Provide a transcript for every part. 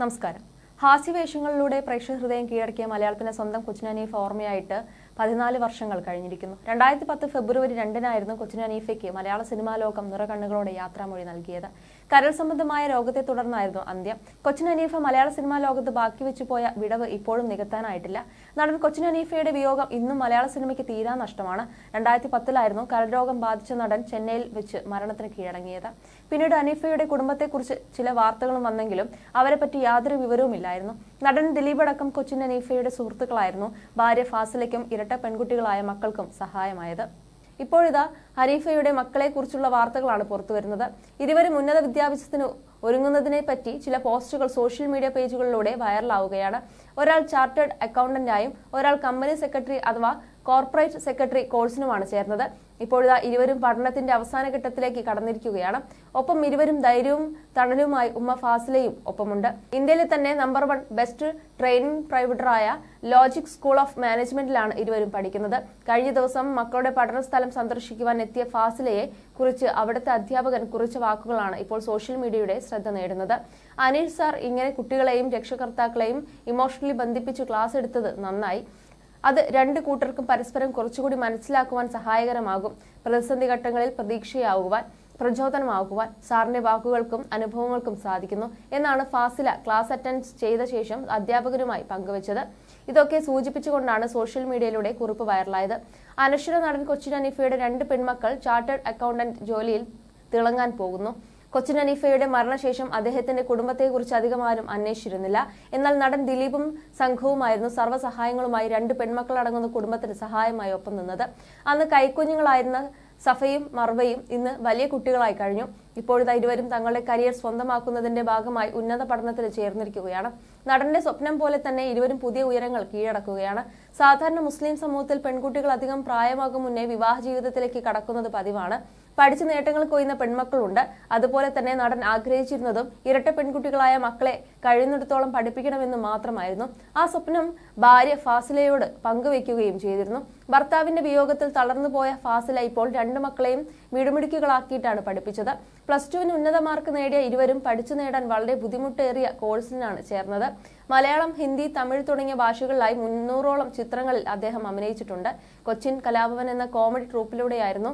നമസ്കാരം ഹാസ്യവേഷങ്ങളിലൂടെ പ്രേക്ഷക ഹൃദയം കീഴടക്കിയ മലയാളത്തിന്റെ സ്വന്തം കൊച്ചിനാനി ഫോർമയായിട്ട് പതിനാല് വർഷങ്ങൾ കഴിഞ്ഞിരിക്കുന്നു രണ്ടായിരത്തി പത്ത് ഫെബ്രുവരി രണ്ടിനായിരുന്നു കൊച്ചിൻ അനീഫയ്ക്ക് മലയാള സിനിമാ ലോകം നിറകണ്ണുകളോടെ യാത്രാമൊഴി നൽകിയത് കരൾ സംബന്ധമായ രോഗത്തെ തുടർന്നായിരുന്നു അന്ത്യം കൊച്ചിൻ അനീഫ മലയാള സിനിമാ ലോകത്ത് ബാക്കി വെച്ചു പോയ വിടവ് ഇപ്പോഴും നികത്താനായിട്ടില്ല നടൻ കൊച്ചിൻ അനീഫയുടെ വിയോഗം ഇന്നും മലയാള സിനിമയ്ക്ക് തീരാ നഷ്ടമാണ് രണ്ടായിരത്തി പത്തിലായിരുന്നു കരൾ രോഗം ബാധിച്ച നടൻ ചെന്നൈയിൽ വെച്ച് മരണത്തിന് കീഴടങ്ങിയത് പിന്നീട് അനീഫയുടെ കുടുംബത്തെക്കുറിച്ച് ചില വാർത്തകളും വന്നെങ്കിലും അവരെപ്പറ്റി യാതൊരു വിവരവുമില്ലായിരുന്നു നടൻ ദിലീപ് അടക്കം കൊച്ചിൻ അനീഫയുടെ സുഹൃത്തുക്കളായിരുന്നു ഭാര്യ ഫാസിലയ്ക്കും ഇരട്ട പെൺകുട്ടികളായ മക്കൾക്കും സഹായമായത് ഇപ്പോഴിതാ ഹനീഫയുടെ മക്കളെക്കുറിച്ചുള്ള വാർത്തകളാണ് പുറത്തുവരുന്നത് ഇരുവരും ഉന്നത വിദ്യാഭ്യാസത്തിന് ഒരുങ്ങുന്നതിനെ പറ്റി ചില പോസ്റ്റുകൾ സോഷ്യൽ മീഡിയ പേജുകളിലൂടെ വൈറലാവുകയാണ് ഒരാൾ ചാർട്ടേഡ് അക്കൗണ്ടന്റായും ഒരാൾ കമ്പനി സെക്രട്ടറി അഥവാ കോർപ്പറേറ്റ് സെക്രട്ടറി കോഴ്സിനുമാണ് ചേർന്നത് ഇപ്പോഴിതാ ഇരുവരും പഠനത്തിന്റെ അവസാന ഘട്ടത്തിലേക്ക് കടന്നിരിക്കുകയാണ് ഒപ്പം ഇരുവരും ധൈര്യവും തണലുമായി ഉമ്മ ഫാസിലയും ഒപ്പമുണ്ട് ഇന്ത്യയിലെ തന്നെ നമ്പർ വൺ ബെസ്റ്റ് ട്രെയിനിങ് പ്രൈവറ്ററായ ലോജിക് സ്കൂൾ ഓഫ് മാനേജ്മെന്റിലാണ് ഇരുവരും പഠിക്കുന്നത് കഴിഞ്ഞ ദിവസം മക്കളുടെ പഠന സ്ഥലം സന്ദർശിക്കുവാൻ എത്തിയ ഫാസിലയെ കുറിച്ച് അവിടുത്തെ അധ്യാപകൻ കുറിച്ച വാക്കുകളാണ് ഇപ്പോൾ സോഷ്യൽ മീഡിയയുടെ ശ്രദ്ധ ശ്രദ്ധ നേടുന്നത് അനിൽ സാർ ഇങ്ങനെ കുട്ടികളെയും രക്ഷകർത്താക്കളെയും ഇമോഷണലി ബന്ധിപ്പിച്ച് ക്ലാസ് എടുത്തത് നന്നായി അത് രണ്ട് കൂട്ടർക്കും പരസ്പരം കുറച്ചുകൂടി മനസ്സിലാക്കുവാൻ സഹായകരമാകും പ്രതിസന്ധി ഘട്ടങ്ങളിൽ പ്രതീക്ഷയാകുവാൻ പ്രചോദനമാകുവാൻ സാറിന്റെ വാക്കുകൾക്കും അനുഭവങ്ങൾക്കും സാധിക്കുന്നു എന്നാണ് ഫാസില ക്ലാസ് അറ്റൻഡ് ചെയ്ത ശേഷം അധ്യാപകരുമായി പങ്കുവച്ചത് ഇതൊക്കെ സൂചിപ്പിച്ചുകൊണ്ടാണ് സോഷ്യൽ മീഡിയയിലൂടെ കുറിപ്പ് വൈറലായത് അനശ്വര നടൻ കൊച്ചിൻ അനീഫയുടെ രണ്ട് പെൺമക്കൾ ചാർട്ടേഡ് അക്കൗണ്ടന്റ് ജോലിയിൽ തിളങ്ങാൻ പോകുന്നു കൊച്ചിൻ അനീഫയുടെ മരണശേഷം അദ്ദേഹത്തിന്റെ കുടുംബത്തെക്കുറിച്ച് അധികം ആരും അന്വേഷിച്ചിരുന്നില്ല എന്നാൽ നടൻ ദിലീപും സംഘവുമായിരുന്നു സർവ്വസഹായങ്ങളുമായി രണ്ട് പെൺമക്കളടങ്ങുന്ന കുടുംബത്തിന് സഹായമായി ഒപ്പം നിന്നത് അന്ന് കൈക്കുഞ്ഞുങ്ങളായിരുന്ന സഫയും മർവയും ഇന്ന് വലിയ കുട്ടികളായി കഴിഞ്ഞു ഇപ്പോഴത്തെ ഇരുവരും തങ്ങളുടെ കരിയർ സ്വന്തമാക്കുന്നതിന്റെ ഭാഗമായി ഉന്നത പഠനത്തിന് ചേർന്നിരിക്കുകയാണ് നടന്റെ സ്വപ്നം പോലെ തന്നെ ഇരുവരും പുതിയ ഉയരങ്ങൾ കീഴടക്കുകയാണ് സാധാരണ മുസ്ലിം സമൂഹത്തിൽ പെൺകുട്ടികൾ അധികം പ്രായമാകും മുന്നേ വിവാഹ ജീവിതത്തിലേക്ക് കടക്കുന്നത് പതിവാണ് പഠിച്ച നേട്ടങ്ങൾ കൊയ്യുന്ന പെൺമക്കളുണ്ട് അതുപോലെ തന്നെ നടൻ ആഗ്രഹിച്ചിരുന്നതും ഇരട്ട പെൺകുട്ടികളായ മക്കളെ കഴിയുന്നിടത്തോളം പഠിപ്പിക്കണമെന്നും മാത്രമായിരുന്നു ആ സ്വപ്നം ഭാര്യ ഫാസിലയോട് പങ്കുവെക്കുകയും ചെയ്തിരുന്നു ഭർത്താവിന്റെ വിയോഗത്തിൽ തളർന്നുപോയ ഫാസില ഇപ്പോൾ രണ്ട് മക്കളെയും മിടുമിടുക്കുകളാക്കിയിട്ടാണ് പഠിപ്പിച്ചത് പ്ലസ് ടുവിന് ഉന്നത മാർക്ക് നേടിയ ഇരുവരും പഠിച്ചു നേടാൻ വളരെ ബുദ്ധിമുട്ടേറിയ കോഴ്സിനാണ് ചേർന്നത് മലയാളം ഹിന്ദി തമിഴ് തുടങ്ങിയ ഭാഷകളിലായി മുന്നൂറോളം ചിത്രങ്ങളിൽ അദ്ദേഹം അഭിനയിച്ചിട്ടുണ്ട് കൊച്ചിൻ കലാഭവൻ എന്ന കോമഡി ട്രൂപ്പിലൂടെയായിരുന്നു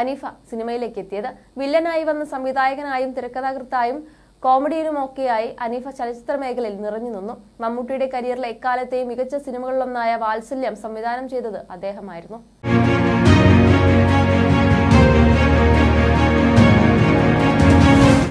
അനീഫ സിനിമയിലേക്ക് എത്തിയത് വില്ലനായി വന്ന സംവിധായകനായും തിരക്കഥാകൃത്തായും കോമഡിയിലുമൊക്കെയായി അനീഫ ചലച്ചിത്ര മേഖലയിൽ നിറഞ്ഞു നിന്നു മമ്മൂട്ടിയുടെ കരിയറിലെ എക്കാലത്തെയും മികച്ച സിനിമകളിലൊന്നായ വാത്സല്യം സംവിധാനം ചെയ്തത് അദ്ദേഹമായിരുന്നു